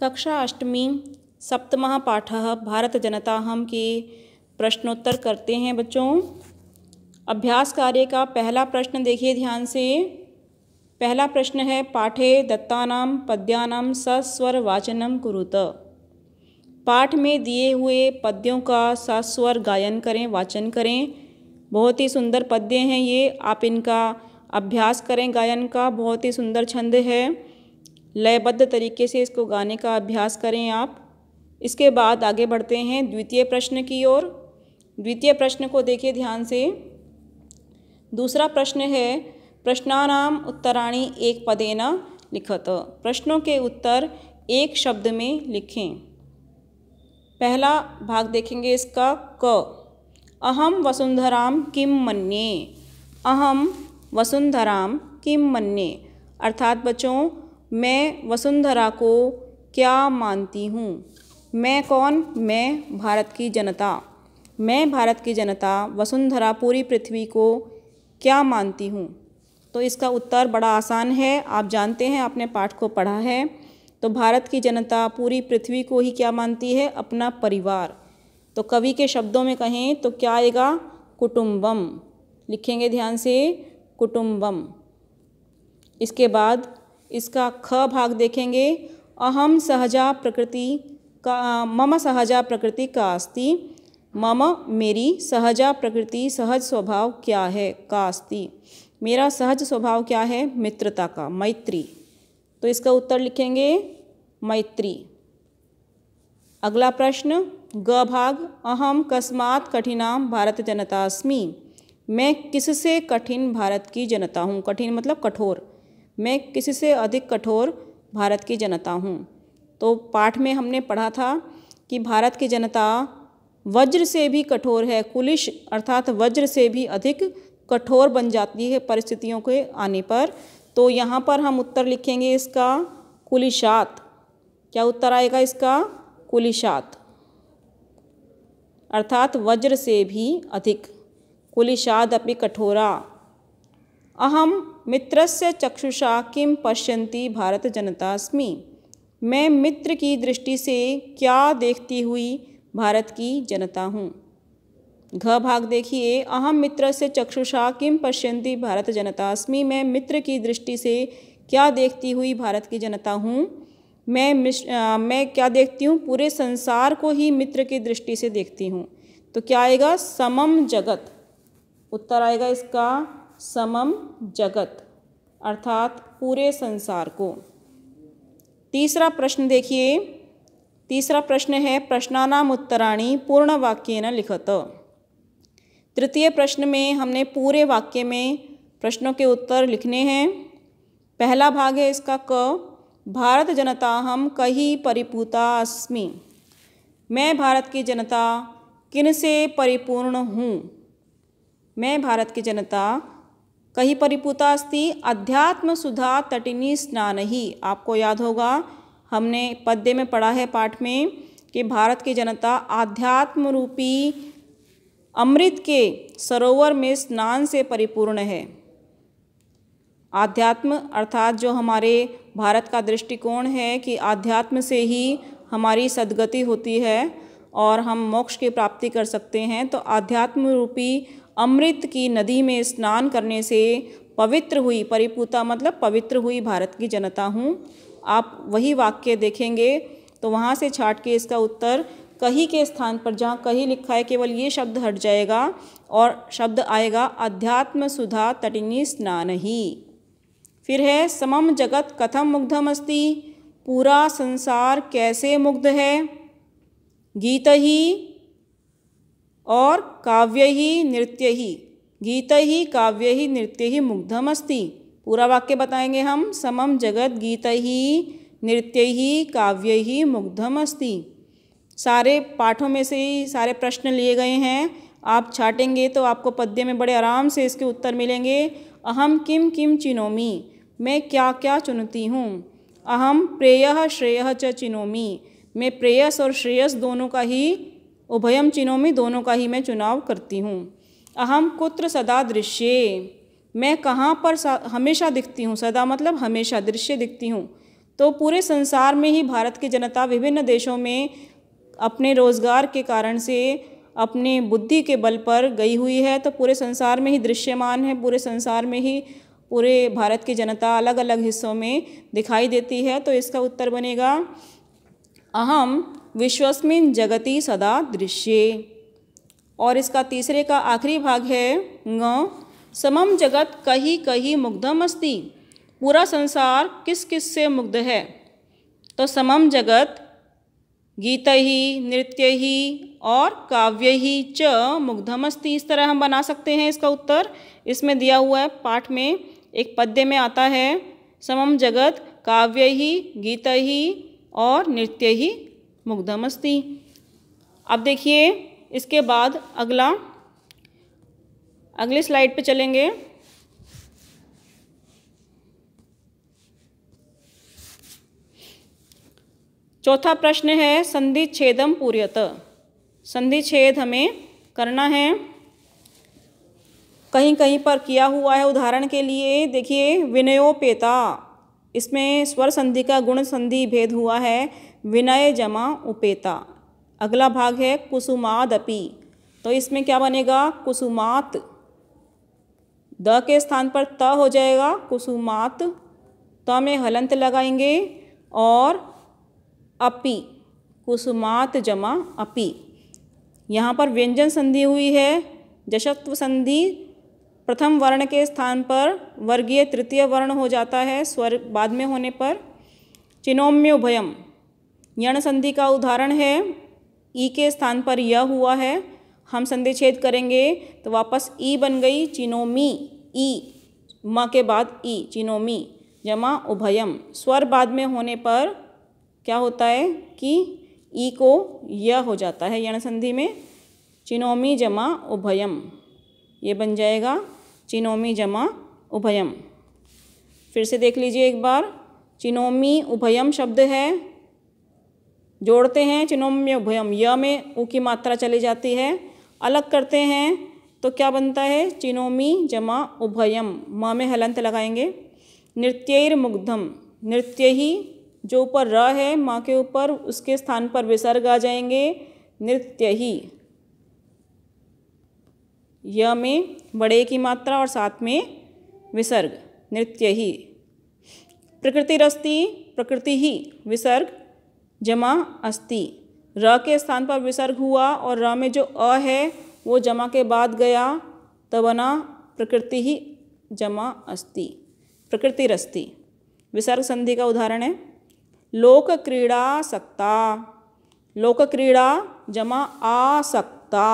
कक्षा अष्टमी सप्तमः पाठ भारत जनता हम के प्रश्नोत्तर करते हैं बच्चों अभ्यास कार्य का पहला प्रश्न देखिए ध्यान से पहला प्रश्न है पाठे दत्ता पद्यानाम सस्वर वाचनम कुरुत पाठ में दिए हुए पद्यों का सस्वर गायन करें वाचन करें बहुत ही सुंदर पद्य हैं ये आप इनका अभ्यास करें गायन का बहुत ही सुंदर छंद है लयबद्ध तरीके से इसको गाने का अभ्यास करें आप इसके बाद आगे बढ़ते हैं द्वितीय प्रश्न की ओर द्वितीय प्रश्न को देखिए ध्यान से दूसरा प्रश्न है प्रश्नानाम उत्तराणी एक पदेना लिखत प्रश्नों के उत्तर एक शब्द में लिखें पहला भाग देखेंगे इसका क अहम वसुंधराम किम मन्ये अहम वसुंधराम किम मन्ये अर्थात बच्चों मैं वसुंधरा को क्या मानती हूँ मैं कौन मैं भारत की जनता मैं भारत की जनता वसुंधरा पूरी पृथ्वी को क्या मानती हूँ तो इसका उत्तर बड़ा आसान है आप जानते हैं आपने पाठ को पढ़ा है तो भारत की जनता पूरी पृथ्वी को ही क्या मानती है अपना परिवार तो कवि के शब्दों में कहें तो क्या आएगा कुटुम्बम लिखेंगे ध्यान से कुटुम्बम इसके बाद इसका ख भाग देखेंगे अहम सहजा प्रकृति का मम सहजा प्रकृति का अस्ति मम मेरी सहजा प्रकृति सहज स्वभाव क्या है का अस्ति मेरा सहज स्वभाव क्या है मित्रता का मैत्री तो इसका उत्तर लिखेंगे मैत्री अगला प्रश्न ग भाग अहम कस्मात कठिनाम भारत जनता अस्मी मैं किससे कठिन भारत की जनता हूँ कठिन मतलब कठोर मैं किसी से अधिक कठोर भारत की जनता हूँ तो पाठ में हमने पढ़ा था कि भारत की जनता वज्र से भी कठोर है कुलिश अर्थात वज्र से भी अधिक कठोर बन जाती है परिस्थितियों के आने पर तो यहाँ पर हम उत्तर लिखेंगे इसका कुलिशात क्या उत्तर आएगा इसका कुलिशात अर्थात वज्र से भी अधिक कुलिशाद अपनी कठोरा अहम से चक्षुषा किम पश्यती भारत जनता जनतास्मि मैं मित्र की दृष्टि से क्या देखती हुई भारत की जनता हूँ घ भाग देखिए अहम मित्र से चक्षुषा किम पश्यंती भारत जनता जनतास्मि मैं मित्र की दृष्टि से क्या देखती हुई भारत की जनता हूँ मैं आ, मैं क्या देखती हूँ पूरे संसार को ही मित्र की दृष्टि से देखती हूँ तो क्या आएगा समम जगत उत्तर आएगा इसका समम जगत अर्थात पूरे संसार को तीसरा प्रश्न देखिए तीसरा प्रश्न है प्रश्नानाम उत्तराणी पूर्ण वाक्य न लिखत तृतीय प्रश्न में हमने पूरे वाक्य में प्रश्नों के उत्तर लिखने हैं पहला भाग है इसका क भारत जनता हम कही परिपूता अस्मि मैं भारत की जनता किन से परिपूर्ण हूँ मैं भारत की जनता कही परिपूता अस्थि अध्यात्म सुधा तटिनी स्नान ही आपको याद होगा हमने पद्य में पढ़ा है पाठ में कि भारत की जनता आध्यात्म रूपी अमृत के सरोवर में स्नान से परिपूर्ण है आध्यात्म अर्थात जो हमारे भारत का दृष्टिकोण है कि आध्यात्म से ही हमारी सदगति होती है और हम मोक्ष की प्राप्ति कर सकते हैं तो आध्यात्म रूपी अमृत की नदी में स्नान करने से पवित्र हुई परिपूता मतलब पवित्र हुई भारत की जनता हूँ आप वही वाक्य देखेंगे तो वहाँ से छाट के इसका उत्तर कहीं के स्थान पर जहाँ कहीं लिखा है केवल ये शब्द हट जाएगा और शब्द आएगा अध्यात्म सुधा तटिनी स्नान ही फिर है समम जगत कथम मुग्धम अस्ति पूरा संसार कैसे मुग्ध है गीत ही और काव्य ही नृत्य ही गीत ही काव्य ही नृत्य ही मुग्धम अस्ति पूरा वाक्य बताएंगे हम समम जगत गीत ही नृत्य ही काव्य ही मुग्धम अस्ति सारे पाठों में से ही सारे प्रश्न लिए गए हैं आप छाटेंगे तो आपको पद्य में बड़े आराम से इसके उत्तर मिलेंगे अहम किम किम चिनोमी मैं क्या क्या चुनती हूँ अहम प्रेय श्रेय च चिनोमी मैं प्रेयस और श्रेयस दोनों का ही उभयम चिन्हों में दोनों का ही मैं चुनाव करती हूँ अहम कुत्र सदा दृश्य मैं कहाँ पर हमेशा दिखती हूँ सदा मतलब हमेशा दृश्य दिखती हूँ तो पूरे संसार में ही भारत की जनता विभिन्न देशों में अपने रोज़गार के कारण से अपने बुद्धि के बल पर गई हुई है तो पूरे संसार में ही दृश्यमान है पूरे संसार में ही पूरे भारत की जनता अलग अलग हिस्सों में दिखाई देती है तो इसका उत्तर बनेगा अहम विश्वस्मिन जगति सदा दृश्य और इसका तीसरे का आखिरी भाग है ग समम जगत कहीं कहीं मुग्धम अस्ति पूरा संसार किस किस से मुग्ध है तो समम जगत गीत ही नृत्य ही और काव्य ही च मुग्धम अस्ति इस तरह हम बना सकते हैं इसका उत्तर इसमें दिया हुआ है पाठ में एक पद्य में आता है समम जगत काव्य ही गीत ही और नृत्य ही मुग्धा मस्ती अब देखिए इसके बाद अगला अगली स्लाइड पे चलेंगे चौथा प्रश्न है संधि छेदम पूर्यत संधि छेद हमें करना है कहीं कहीं पर किया हुआ है उदाहरण के लिए देखिए विनयोपेता इसमें स्वर संधि का गुण संधि भेद हुआ है विनय जमा उपेता अगला भाग है कुसुमादपि तो इसमें क्या बनेगा कुसुमात द के स्थान पर त हो जाएगा कुसुमात त में हलंत लगाएंगे और अपि कुसुमात जमा अपि यहाँ पर व्यंजन संधि हुई है जशत्व संधि प्रथम वर्ण के स्थान पर वर्गीय तृतीय वर्ण हो जाता है स्वर बाद में होने पर चिनोम्योभयम यण संधि का उदाहरण है ई के स्थान पर यह हुआ है हम संधि छेद करेंगे तो वापस ई बन गई चिनोमी ई म के बाद ई चिनोमी जमा उभयम स्वर बाद में होने पर क्या होता है कि ई को यह हो जाता है यण संधि में चिनोमी जमा उभयम ये बन जाएगा चिनोमी जमा उभयम फिर से देख लीजिए एक बार चिनोमी उभयम शब्द है जोड़ते हैं चिनोम्य उभयम य में ऊ की मात्रा चली जाती है अलग करते हैं तो क्या बनता है चिनोमी जमा उभयम म में हलंत लगाएंगे नृत्य मुग्धम नृत्य ही जो ऊपर र है माँ के ऊपर उसके स्थान पर विसर्ग आ जाएंगे नृत्य ही य में बड़े की मात्रा और साथ में विसर्ग नृत्य ही प्रकृति रस्ती प्रकृति ही विसर्ग जमा अस्ति र के स्थान पर विसर्ग हुआ और र में जो अ है वो जमा के बाद गया तो बना प्रकृति ही जमा अस्ति प्रकृति रस्ति विसर्ग संधि का उदाहरण है लोक क्रीड़ा सकता लोक क्रीड़ा जमा आसक्ता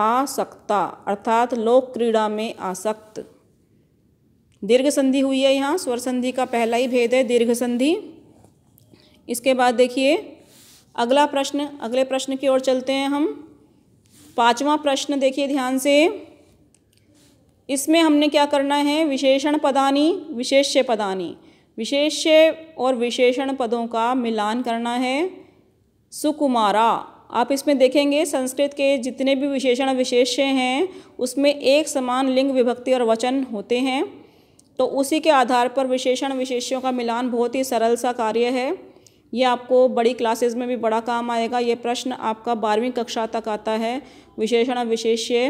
आसक्ता अर्थात लोक क्रीड़ा में आसक्त दीर्घ संधि हुई है यहाँ स्वर संधि का पहला ही भेद है दीर्घ संधि इसके बाद देखिए अगला प्रश्न अगले प्रश्न की ओर चलते हैं हम पांचवा प्रश्न देखिए ध्यान से इसमें हमने क्या करना है विशेषण पदानी विशेष्य पदानी विशेष्य और विशेषण पदों का मिलान करना है सुकुमारा आप इसमें देखेंगे संस्कृत के जितने भी विशेषण विशेष्य हैं उसमें एक समान लिंग विभक्ति और वचन होते हैं तो उसी के आधार पर विशेषण विशेष्यों का मिलान बहुत ही सरल सा कार्य है ये आपको बड़ी क्लासेस में भी बड़ा काम आएगा ये प्रश्न आपका बारहवीं कक्षा तक आता है विशेषण विशेष्य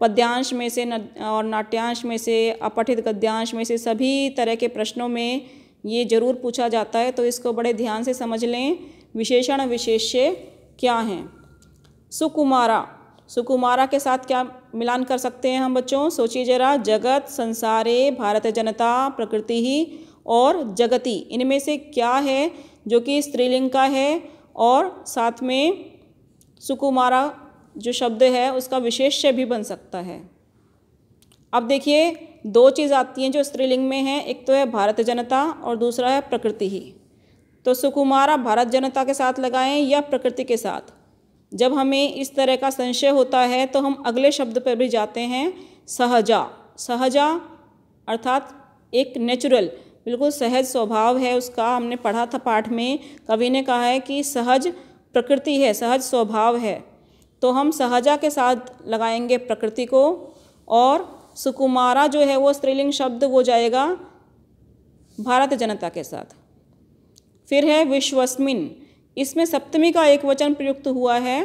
पद्यांश में से न, और नाट्यांश में से अपठित गद्यांश में से सभी तरह के प्रश्नों में ये जरूर पूछा जाता है तो इसको बड़े ध्यान से समझ लें विशेषण विशेष्य क्या हैं सुकुमारा सुकुमारा के साथ क्या मिलान कर सकते हैं हम बच्चों सोचिए जरा जगत संसारे भारत जनता प्रकृति ही और जगति इनमें से क्या है जो कि स्त्रीलिंग का है और साथ में सुकुमारा जो शब्द है उसका विशेष्य भी बन सकता है अब देखिए दो चीज़ आती हैं जो स्त्रीलिंग में है एक तो है भारत जनता और दूसरा है प्रकृति ही तो सुकुमारा भारत जनता के साथ लगाएं या प्रकृति के साथ जब हमें इस तरह का संशय होता है तो हम अगले शब्द पर भी जाते हैं सहजा सहजा अर्थात एक नेचुरल बिल्कुल सहज स्वभाव है उसका हमने पढ़ा था पाठ में कवि ने कहा है कि सहज प्रकृति है सहज स्वभाव है तो हम सहजा के साथ लगाएंगे प्रकृति को और सुकुमारा जो है वो स्त्रीलिंग शब्द वो जाएगा भारत जनता के साथ फिर है विश्वस्मिन इसमें सप्तमी का एक वचन प्रयुक्त हुआ है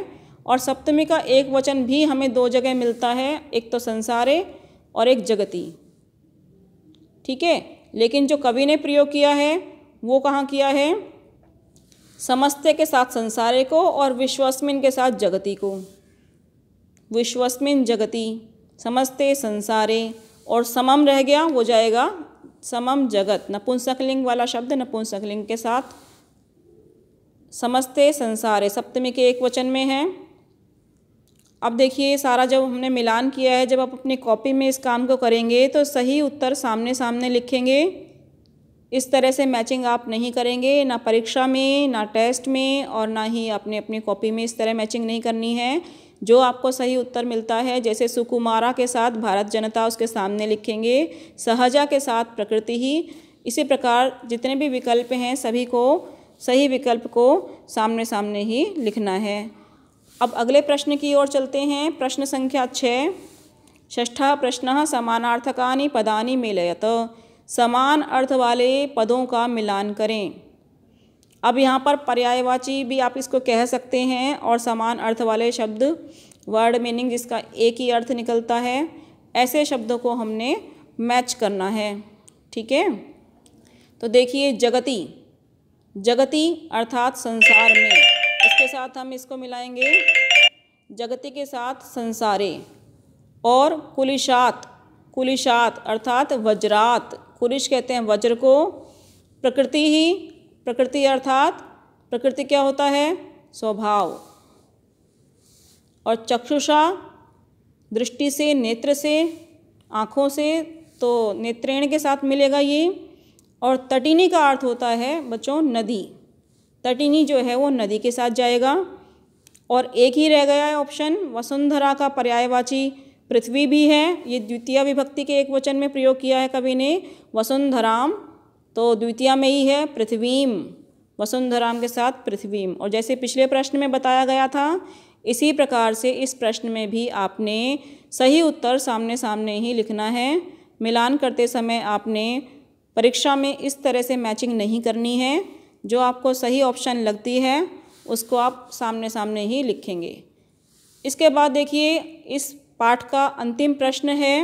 और सप्तमी का एक वचन भी हमें दो जगह मिलता है एक तो संसारे और एक जगती ठीक है लेकिन जो कवि ने प्रयोग किया है वो कहाँ किया है समस्ते के साथ संसारे को और विश्वस्मिन के साथ जगती को विश्वस्मिन जगती समस्ते संसारे और समम रह गया हो जाएगा समम जगत नपुंसकलिंग वाला शब्द नपुंसकलिंग के साथ समस्ते संसारे सप्तमी के एक वचन में है अब देखिए सारा जब हमने मिलान किया है जब आप अपनी कॉपी में इस काम को करेंगे तो सही उत्तर सामने सामने लिखेंगे इस तरह से मैचिंग आप नहीं करेंगे ना परीक्षा में ना टेस्ट में और ना ही अपने अपनी कॉपी में इस तरह मैचिंग नहीं करनी है जो आपको सही उत्तर मिलता है जैसे सुकुमारा के साथ भारत जनता उसके सामने लिखेंगे सहजा के साथ प्रकृति ही इसी प्रकार जितने भी विकल्प हैं सभी को सही विकल्प को सामने सामने ही लिखना है अब अगले प्रश्न की ओर चलते हैं प्रश्न संख्या छः ष्ठा प्रश्न समानार्थकानि पदानि मिलयत समान अर्थ वाले पदों का मिलान करें अब यहाँ पर पर्यायवाची भी आप इसको कह सकते हैं और समान अर्थ वाले शब्द वर्ड मीनिंग जिसका एक ही अर्थ निकलता है ऐसे शब्दों को हमने मैच करना है ठीक है तो देखिए जगती जगती अर्थात संसार में साथ हम इसको मिलाएंगे जगती के साथ संसारे और कुलिशात कुलिशात अर्थात वज्रात कुलिश कहते हैं वज्र को प्रकृति ही प्रकृति अर्थात प्रकृति क्या होता है स्वभाव और चक्षुषा दृष्टि से नेत्र से आँखों से तो नेत्रेण के साथ मिलेगा ये और तटिनी का अर्थ होता है बच्चों नदी तटिनी जो है वो नदी के साथ जाएगा और एक ही रह गया है ऑप्शन वसुंधरा का पर्यायवाची पृथ्वी भी है ये द्वितीय विभक्ति के एक वचन में प्रयोग किया है कवि ने वसुंधराम तो द्वितीय में ही है पृथ्वीम वसुंधराम के साथ पृथ्वीम और जैसे पिछले प्रश्न में बताया गया था इसी प्रकार से इस प्रश्न में भी आपने सही उत्तर सामने सामने ही लिखना है मिलान करते समय आपने परीक्षा में इस तरह से मैचिंग नहीं करनी है जो आपको सही ऑप्शन लगती है उसको आप सामने सामने ही लिखेंगे इसके बाद देखिए इस पाठ का अंतिम प्रश्न है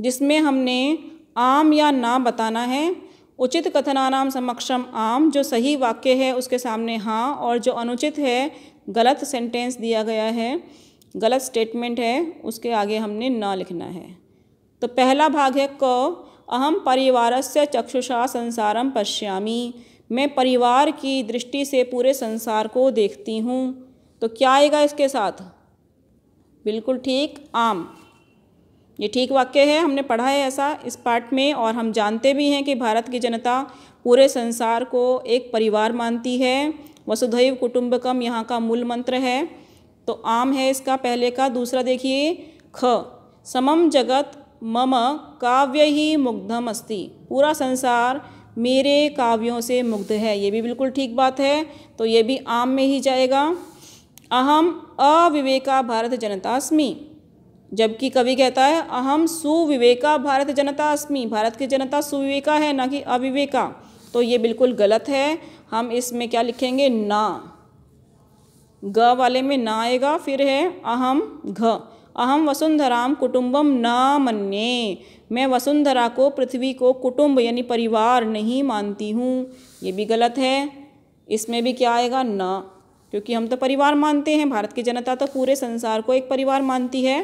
जिसमें हमने आम या ना बताना है उचित कथनानाम समक्षम आम जो सही वाक्य है उसके सामने हाँ और जो अनुचित है गलत सेंटेंस दिया गया है गलत स्टेटमेंट है उसके आगे हमने ना लिखना है तो पहला भाग है क अहम परिवार से चक्षुषा संसारम पश्यामी मैं परिवार की दृष्टि से पूरे संसार को देखती हूँ तो क्या आएगा इसके साथ बिल्कुल ठीक आम ये ठीक वाक्य है हमने पढ़ा है ऐसा इस पाठ में और हम जानते भी हैं कि भारत की जनता पूरे संसार को एक परिवार मानती है वसुधैव कुटुंबकम यहाँ का मूल मंत्र है तो आम है इसका पहले का दूसरा देखिए ख समम जगत मम काव्य ही मुग्धम अस्ति पूरा संसार मेरे काव्यों से मुग्ध है ये भी बिल्कुल ठीक बात है तो ये भी आम में ही जाएगा अहम अविवेका भारत जनता अस्मी जबकि कवि कहता है अहम सुविवेका भारत जनता अस्मी भारत की जनता सुविवेका है ना कि अविवेका तो ये बिल्कुल गलत है हम इसमें क्या लिखेंगे ना ग वाले में ना आएगा फिर है अहम घ अहम वसुंधराम कुटुंबम न मन्ये मैं वसुंधरा को पृथ्वी को कुटुंब यानी परिवार नहीं मानती हूँ ये भी गलत है इसमें भी क्या आएगा न क्योंकि हम तो परिवार मानते हैं भारत की जनता तो पूरे संसार को एक परिवार मानती है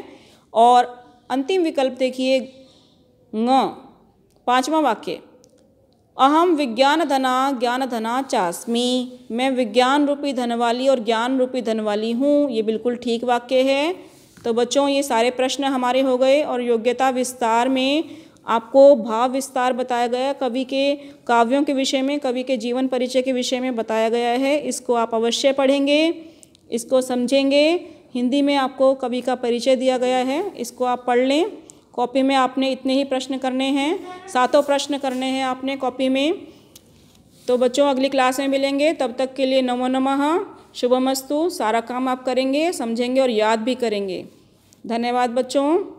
और अंतिम विकल्प देखिए ग पाँचवा वाक्य अहम विज्ञान धना ज्ञान धना चास्मी मैं विज्ञान रूपी धन वाली और ज्ञान रूपी धन वाली हूँ ये बिल्कुल ठीक वाक्य है तो बच्चों ये सारे प्रश्न हमारे हो गए और योग्यता विस्तार में आपको भाव विस्तार बताया गया कवि के काव्यों के विषय में कवि के जीवन परिचय के विषय में बताया गया है इसको आप अवश्य पढ़ेंगे इसको समझेंगे हिंदी में आपको कवि का परिचय दिया गया है इसको आप पढ़ लें कॉपी में आपने इतने ही प्रश्न करने हैं सातों प्रश्न करने हैं आपने कॉपी में तो बच्चों अगली क्लास में मिलेंगे तब तक के लिए नमो नमः शुभमस्तु सारा काम आप करेंगे समझेंगे और याद भी करेंगे धन्यवाद बच्चों